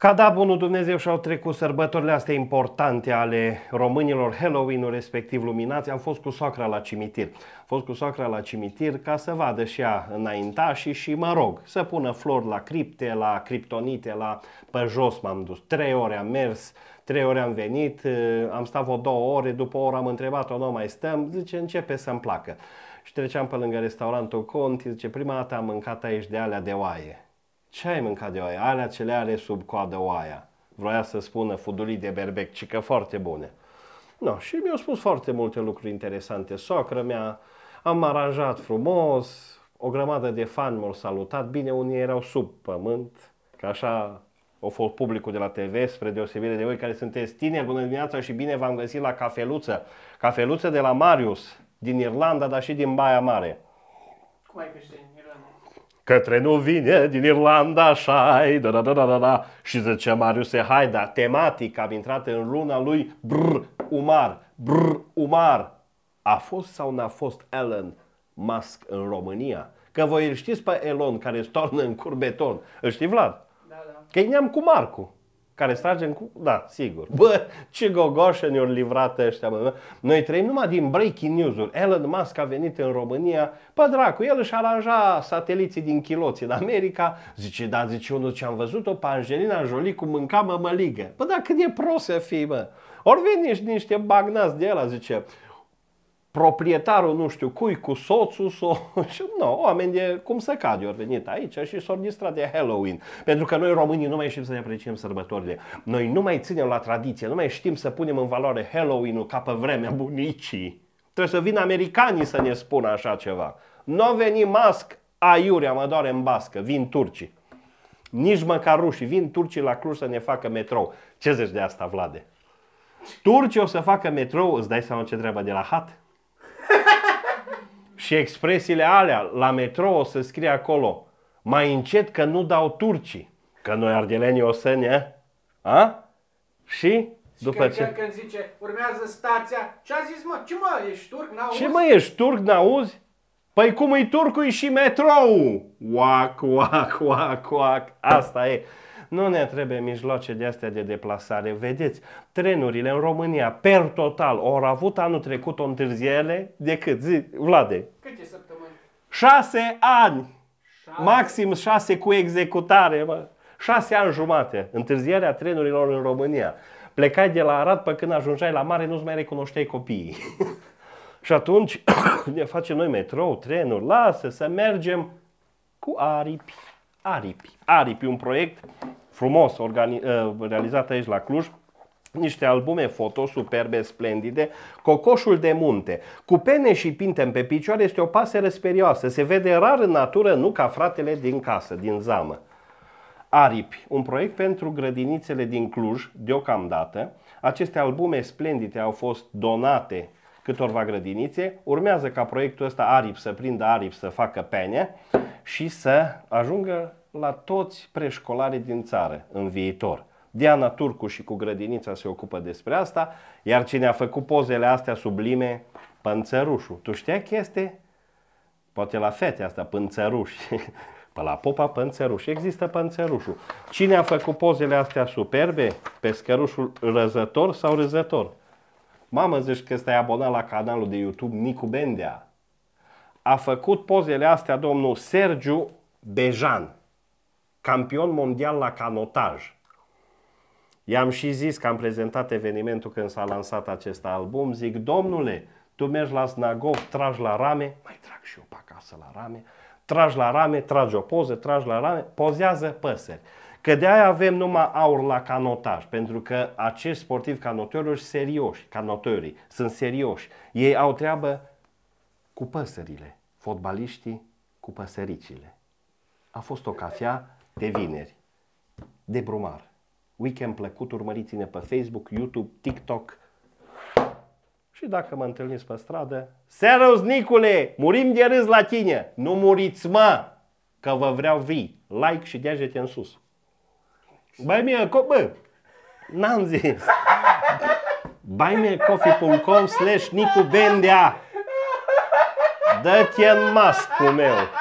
Ca da bunul Dumnezeu și-au trecut sărbătorile astea importante ale românilor, Halloween-ul respectiv luminați, am fost cu soacra la cimitir. Am fost cu soacra la cimitir ca să vadă și ea înaintașii și mă rog, să pună flori la cripte, la criptonite, la pe jos m-am dus. Trei ore am mers, trei ore am venit, eh, am stat o două ore, după o oră am întrebat-o, nu mai stăm, zice, începe să-mi placă. Și treceam pe lângă restaurantul Conti, zice, prima dată am mâncat aici de alea de oaie ce ai mâncat de oaie? Alea ce le are sub coadă oaia. Vroia să spună fudulii de berbec, ci că foarte bune. No, și mi-au spus foarte multe lucruri interesante. Socră mea, am aranjat frumos, o grămadă de fani m-au salutat. Bine, unii erau sub pământ, că așa o fost publicul de la TV, spre deosebire de voi care sunteți tineri. Bună dimineața și bine v-am găsit la Cafeluță. Cafeluță de la Marius, din Irlanda, dar și din Baia Mare. Cum ai Că trenul vine din Irlanda, așa da, da, da, da, da. Și zice Marius da, tematic, am intrat în luna lui Brr Umar, Brr Umar. A fost sau n-a fost Elon Musk în România? Că voi îl știți pe Elon care stoarnă în curbeton. Îl știi, Vlad? Da, da. Că i-am cu Marcu care în cu... Da, sigur. Bă, ce ne-au livrat ăștia, mă. Noi trăim numai din breaking news-uri. Elon Musk a venit în România. Pă, dracu, el își aranja sateliții din chiloții în America. Zice, da, zice, unul ce am văzut-o pe Angelina Jolie cu mânca mămăligă. Bă, da, cât e prost să fii, mă. Ori vin niște, bagnați de el, zice, proprietarul nu știu cui, cu soțul sau... Și nu, oameni de cum să cade, au venit aici și s-au distrat de Halloween. Pentru că noi românii nu mai știm să ne apreciem sărbătorile. Noi nu mai ținem la tradiție, nu mai știm să punem în valoare Halloween-ul ca pe vremea bunicii. Trebuie să vină americanii să ne spună așa ceva. Nu n venit masc, aiurea mă doare în bască, vin turcii. Nici măcar rușii, vin turcii la Cluj să ne facă metrou. Ce zici de asta, Vlade? Turcii o să facă metrou, îți dai seama ce treabă de la hat? și expresiile alea, la metro o să scrie acolo, mai încet că nu dau turcii, că noi ardelenii o să ne... A? Și și după când, ce... când zice, urmează stația, ce a zis mă? Ce mă, ești turc, n-auzi? Ce mă, ești turc, n-auzi? Păi cum e turcul e și metrou? Uac, uac, uac, uac, asta e nu ne trebuie mijloace de astea de deplasare. Vedeți, trenurile în România, per total, au avut anul trecut o întârziere de cât? Zi, Vlade. Câte săptămâni? Șase ani! Șase. Maxim șase cu executare, mă. Șase ani jumate, întârzierea trenurilor în România. Plecai de la Arad, pe când ajungeai la mare, nu-ți mai recunoșteai copiii. Și atunci ne facem noi metrou, trenuri, lasă să mergem cu aripi. Aripi. Aripi, un proiect frumos organi- ă, realizat aici la Cluj, niște albume foto superbe, splendide, Cocoșul de munte. Cu pene și pintem pe picioare este o pasăre sperioasă, se vede rar în natură, nu ca fratele din casă, din zamă. Aripi, un proiect pentru grădinițele din Cluj, deocamdată. Aceste albume splendide au fost donate câtorva grădinițe. Urmează ca proiectul ăsta aripi să prindă aripi să facă pene și să ajungă la toți preșcolarii din țară în viitor. Diana Turcu și cu grădinița se ocupă despre asta, iar cine a făcut pozele astea sublime, Pânțărușul. Tu știai chestie? Poate la fete asta, Pânțăruș. Pe la popa pânțăruș. Există pânțărușul. Cine a făcut pozele astea superbe? Pescărușul răzător sau răzător? Mamă, zici că stai abonat la canalul de YouTube Nicu Bendea. A făcut pozele astea domnul Sergiu Bejan campion mondial la canotaj. I-am și zis că am prezentat evenimentul când s-a lansat acest album, zic, domnule, tu mergi la Snagov, tragi la rame, mai trag și eu pe acasă la rame, tragi la rame, tragi o poză, tragi la rame, pozează păsări. Că de aia avem numai aur la canotaj, pentru că acești sportivi canotori sunt serioși, canotorii, sunt serioși. Ei au treabă cu păsările, fotbaliștii cu păsăricile. A fost o cafea de vineri, de brumar. Weekend plăcut, urmăriți-ne pe Facebook, YouTube, TikTok. Și dacă mă întâlniți pe stradă, serios, Nicule, murim de râs la tine! Nu muriți, mă! Că vă vreau vii! Like și degete în sus! Buy me a co- bă, n-am zis. buymeacoffee.com slash Nicu Bendea. Dă-te în mascul meu.